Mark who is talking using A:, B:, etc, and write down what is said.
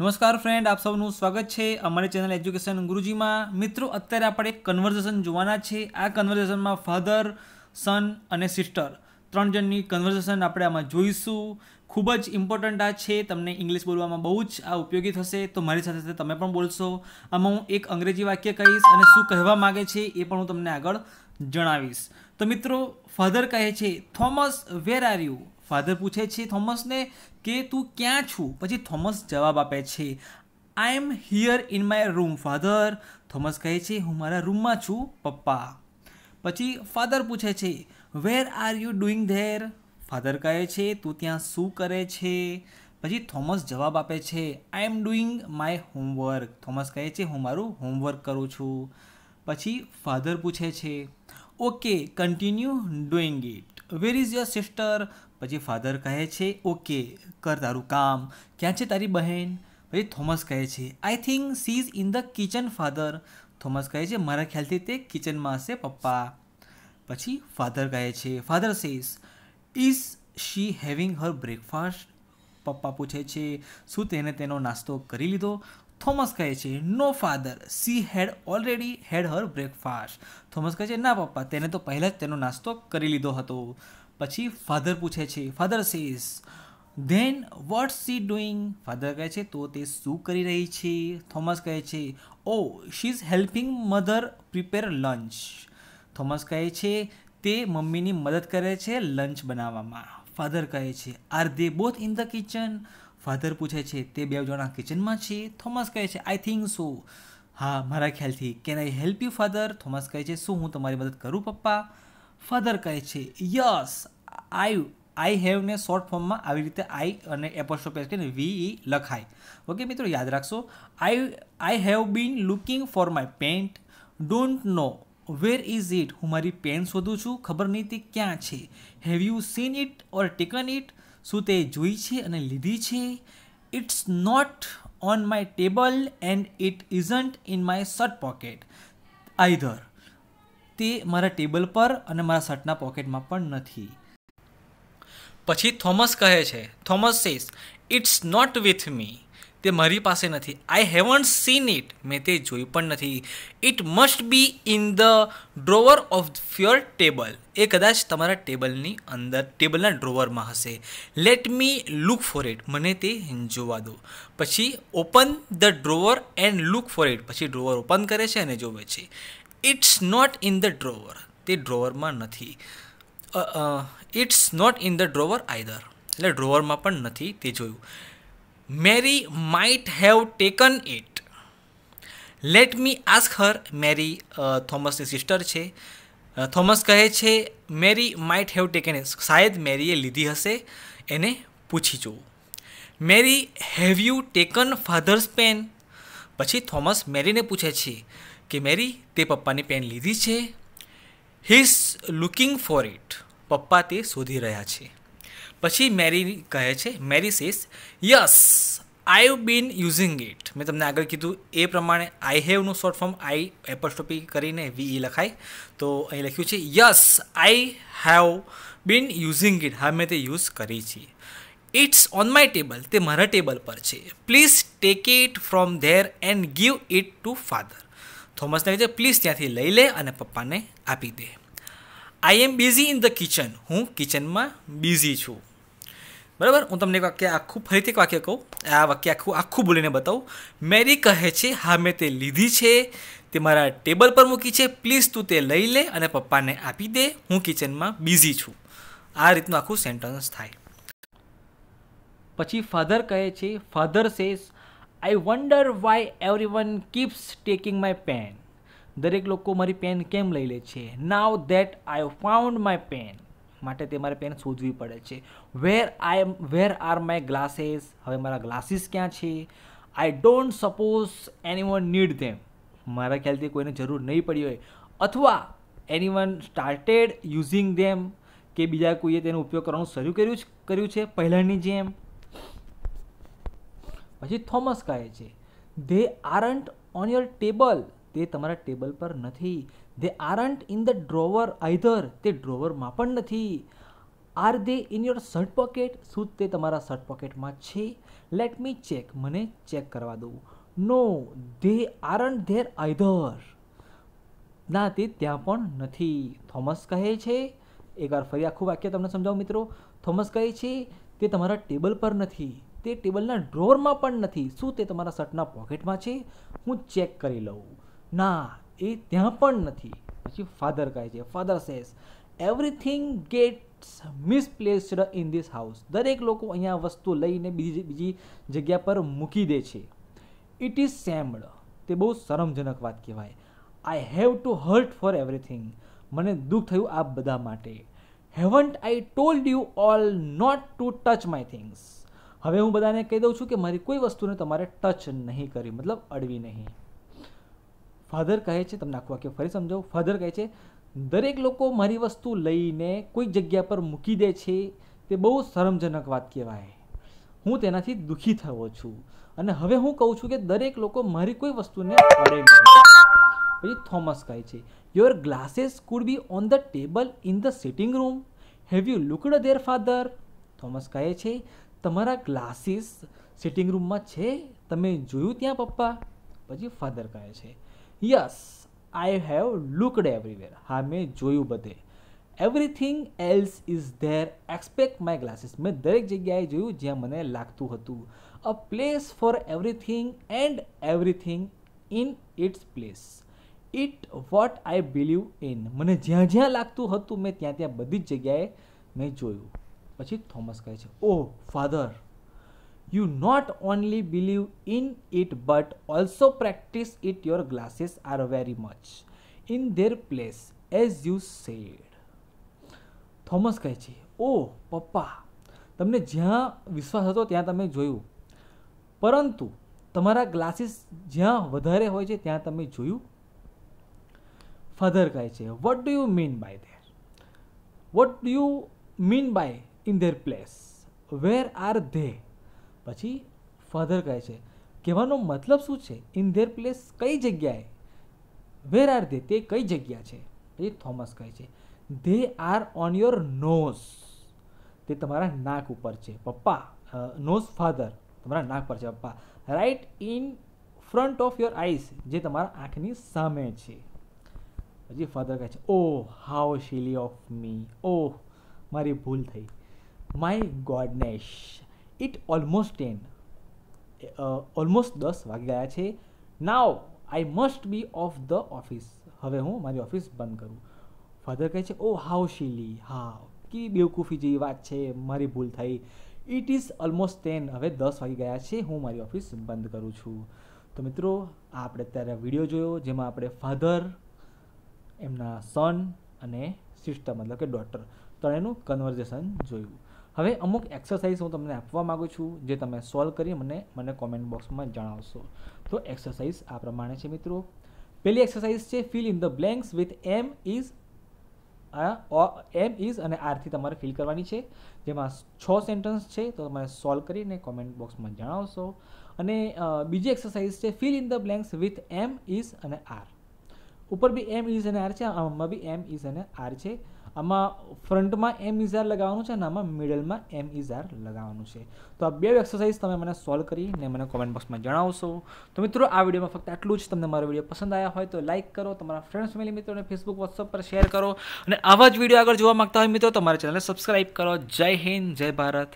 A: નમસ્કાર ફ્રેન્ડ આપ સૌનું સ્વાગત છે અમારી ચેનલ એજ્યુકેશન ગુરુજીમાં મિત્રો અત્યારે આપણે એક કન્વર્ઝેશન જોવાના છે આ કન્વર્ઝેશનમાં ફાધર સન અને સિસ્ટર ત્રણ જણની કન્વર્ઝેશન આપણે આમાં જોઈશું ખૂબ જ ઇમ્પોર્ટન્ટ આ છે તમને ઇંગ્લિશ બોલવામાં બહુ જ આ ઉપયોગી થશે તો મારી સાથે સાથે તમે પણ બોલશો આમાં હું એક અંગ્રેજી વાક્ય કહીશ અને શું કહેવા માગે છે એ પણ હું તમને આગળ જણાવીશ તો મિત્રો ફાધર કહે છે Thomas where are you father પૂછે છે થોમસને કે તું ક્યાં છું પછી થોમસ જવાબ આપે છે I am here in my room father Thomas કહે છે હું મારા રૂમમાં છું પપ્પા પછી ફાધર પૂછે છે where are you doing there father કહે છે તું ત્યાં શું કરે છે પછી થોમસ જવાબ આપે છે I am doing my homework Thomas કહે છે હું મારું હોમવર્ક કરું છું પછી ફાધર પૂછે છે okay continue doing it where is your sister પછી ફાધર કહે છે ઓકે કર તારું કામ ક્યાં છે તારી બહેન પછી થોમસ કહે છે I think she is in the kitchen father Thomas કહે છે મારા ખ્યાલથી તે કિચનમાં હશે પપ્પા પછી ફાધર કહે છે father says is she having her breakfast પપ્પા પૂછે છે શું તેને તેનો નાસ્તો કરી લીધો થોમસ કહે છે no father she had already had her breakfast Thomas કહે છે ના પપ્પા તેને તો પહેલાં જ તેનો નાસ્તો કરી લીધો હતો પછી ફાધર પૂછે છે father says then what she doing father કહે છે તો તે શું કરી રહી છે થોમસ કહે છે oh she is helping mother prepare lunch Thomas કહે છે તે મમ્મીની મદદ કરે છે લંચ બનાવવામાં ફાધર કહે છે are they both in the kitchen father પૂછે છે તે બે જણા કિચનમાં છે થોમસ કહે છે આઈ થિંક સો હા મારા ખ્યાલથી can I help you father Thomas કહે છે શું હું તમારી મદદ કરું પપ્પા ફાધર કહે છે યસ આઈ આઈ હેવ હેવને શોર્ટ ફોર્મમાં આવી રીતે આઈ અને એપોસ્ટ્રોફ એસ કરીને વી e લખાય ઓકે મિત્રો યાદ રાખશો I I have been looking for my pen don't know where is it હું મારી પેન શોધું છું ખબર નહીં તે ક્યાં છે have you seen it or taken it શું તે જોઈ છે અને લીધી છે it's not on my table and it isn't in my shirt pocket either તે મારા ટેબલ પર અને મારા શર્ટના પોકેટમાં પણ નથી પછી થોમસ કહે છે Thomas says it's not with me તે મારી પાસે નથી આઈ હેવન્ટ સીન ઇટ મેં તે જોઈ પણ નથી it must be in the drawer of your table એ કદાચ તમારા ટેબલની અંદર ટેબલના ડ્રોવરમાં હશે let me look for it મને તે જોવા દો પછી open the drawer and look for it પછી ડ્રોવર ઓપન કરે છે અને જોવે છે it's not in the drawer તે ડ્રોવરમાં નથી it's not in the drawer either એટલે ડ્રોવરમાં પણ નથી તે જોયું Mary might have taken it let me ask her Mary થોમસની સિસ્ટર છે થોમસ uh, કહે છે મેરી માઇટ હેવ ટેકન શાયદ મેરીએ લીધી હશે એને પૂછી જુઓ Mary have you taken father's pen પછી થોમસ મેરીને પૂછે છે કે મેરી તે પપ્પાની પેન લીધી છે હિઝ લુકિંગ ફોર ઇટ પપ્પા તે શોધી રહ્યા છે પછી મેરી કહે છે Mary says yes I have been using it મેં તમને આગળ કીધું એ પ્રમાણે આઈ હેવનું શોર્ટ ફોર્મ આઈ એપોસ્ટોપી કરીને વી ઈ e લખાય તો અહીં લખ્યું છે yes I have been using it હા મેં તે યુઝ કરી છીએ ઇટ્સ ઓન માય ટેબલ તે મારા ટેબલ પર છે please take it from there and give it to father થોમસને કહે છે પ્લીઝ ત્યાંથી લઈ લે અને પપ્પાને આપી દે I am busy in the kitchen હું કિચનમાં બિઝી છું બરાબર હું તમને એક વાક્ય આખું ફરીથી એક વાક્ય કહું આ વાક્ય આખું આખું બોલીને બતાવું મેરી કહે છે હા મેં તે લીધી છે તે મારા ટેબલ પર મૂકી છે પ્લીઝ તું તે લઈ લે અને પપ્પાને આપી દે હું કિચનમાં બિઝી છું આ રીતનું આખું સેન્ટન્સ થાય પછી ફાધર કહે છે father says I wonder why everyone keeps taking my pen દરેક લોકો મારી પેન કેમ લઈ લે છે now that I found my pen માટે તે મારે પેન શોધવી પડે છે where I am where are my glasses હવે મારા ગ્લાસીસ ક્યાં છે I don't suppose anyone need them મારા ખ્યાલથી કોઈને જરૂર નહીં પડી હોય અથવા anyone started using them કે બીજા કોઈએ તેનો ઉપયોગ કરવાનું શરૂ કર્યું કર્યું છે પહેલાંની જેમ પછી થોમસ કહે છે they aren't on your table તે તમારા ટેબલ પર નથી they aren't in the drawer either તે ડ્રોવરમાં પણ નથી are they in your shirt pocket શું તે તમારા શર્ટ પોકેટમાં છે લેટ મી ચેક મને ચેક કરવા દઉં no they aren't there either ના તે ત્યાં પણ નથી થોમસ કહે છે એકવાર ફરી આખું વાક્ય તમને સમજાવું મિત્રો થોમસ કહે છે તે તમારા ટેબલ પર નથી તે ટેબલના ડ્રોરમાં પણ નથી શું તે તમારા શર્ટના પોકેટમાં છે હું ચેક કરી લઉં ના એ ત્યાં પણ નથી પછી ફાધર કહે છે father says everything gets misplaced in this house દરેક લોકો અહીંયા વસ્તુ લઈને બીજી બીજી જગ્યા પર મૂકી દે છે ઇટ ઇઝ સેમ્ડ તે બહુ શરમજનક વાત કહેવાય I have to hurt for everything મને દુઃખ થયું આ બધા માટે haven't I told you all not to touch my things હવે હું બધાને કહી દઉં છું કે મારી કોઈ વસ્તુને તમારે ટચ નહીં કરી મતલબ અડવી નહીં ફાધર કહે છે તમને આખું વાક્ય ફરી સમજાવું ફાધર કહે છે દરેક લોકો મારી વસ્તુ લઈને કોઈક જગ્યા પર મૂકી દે છે તે બહુ શરમજનક વાત કહેવાય હું તેનાથી દુઃખી થયો છું અને હવે હું કહું છું કે દરેક લોકો મારી કોઈ વસ્તુને અડે નહીં પછી થોમસ કહે છે your glasses could be on the table in the sitting room have you looked there father Thomas કહે છે તમારા ગ્લાસીસ સિટિંગ રૂમમાં છે તમે જોયું ત્યાં પપ્પા પછી ફાધર કહે છે yes I have looked everywhere હા મેં જોયું બધે everything else is there expect my glasses મેં દરેક જગ્યાએ જોયું જ્યાં મને લાગતું હતું a place for everything and everything in its place it what I believe in મને જ્યાં જ્યાં લાગતું હતું મેં ત્યાં ત્યાં બધી જ જગ્યાએ મેં જોયું પછી થોમસ કહે છે oh oh, father you not only believe in it but also practice it your glasses are very much in their place as you said Thomas કહે છે ઓ પપ્પા તમને જ્યાં વિશ્વાસ હતો ત્યાં તમે જોયું પરંતુ તમારા ગ્લાસીસ જ્યાં વધારે હોય છે ત્યાં તમે જોયું ફાધર કહે છે what do you mean by their what do you mean by in their place where are they પછી ફાધર કહે છે કહેવાનો મતલબ શું છે ઇન ધેર પ્લેસ કઈ જગ્યાએ વેર આર ધે તે કઈ જગ્યા છે એ થોમસ કહે છે they are on your nose તે તમારા નાક ઉપર છે પપ્પા નોઝ ફાધર તમારા નાક પર છે પપ્પા right in front of your eyes જે તમારા આંખની સામે છે પછી ફાધર કહે છે ઓ હાઉ શીલી ઓફ મી ઓહ મારી ભૂલ થઈ my goodness it almost ten almost દસ વાગી ગયા છે now I must be off the office હવે હું મારી ઓફિસ બંધ કરું ફાધર કહે છે ઓ હાવ શીલી હા કે બેવકૂફી જેવી વાત છે મારી ભૂલ થઈ ઇટ ઇઝ ઓલમોસ્ટ ટેન હવે દસ વાગી ગયા છે હું મારી ઓફિસ બંધ કરું છું તો મિત્રો આ આપણે અત્યારે વિડીયો જોયો જેમાં આપણે ફાધર એમના સન અને સિસ્ટર મતલબ કે ડોટર ત્રણેયનું કન્વર્ઝેશન જોયું હવે અમુક એક્સરસાઇઝ હું તમને આપવા માગું છું જે તમે સોલ્વ કરી મને મને કોમેન્ટ બોક્સમાં જણાવશો તો એક્સરસાઇઝ આ પ્રમાણે છે મિત્રો પહેલી એક્સરસાઇઝ છે fill in the blanks with am is am is અને આરથી તમારે ફિલ કરવાની છે જેમાં છ સેન્ટન્સ છે તો તમે સોલ્વ કરીને કોમેન્ટ બોક્સમાં જણાવશો અને બીજી એક્સરસાઇઝ છે fill in the blanks with am is અને આર ઉપર બી એમ ઇઝ અને આર છે આમાં બી એમ ઇઝ અને આર છે આમાં ફ્રન્ટમાં એમ ઇઝાર લગાવવાનું છે અને આમાં મિડલમાં એમ ઇઝાર લગાવવાનું છે તો આ બે એક્સરસાઇઝ તમે મને સોલ્વ કરી ને મને કોમેન્ટ બોક્સમાં જણાવશો તો મિત્રો આ વિડીયોમાં ફક્ત આટલું જ તમને મારો વિડીયો પસંદ આવ્યા હોય તો લાઇક કરો તમારા ફ્રેન્ડ્સ ફેમિલી મિત્રોને ફેસબુક વોટ્સઅપ પર શેર કરો અને આવા જ વિડીયો આગળ જોવા માગતા હોય મિત્રો તમારા ચેનલને સબસ્ક્રાઈબ કરો જય હિન્દ જય ભારત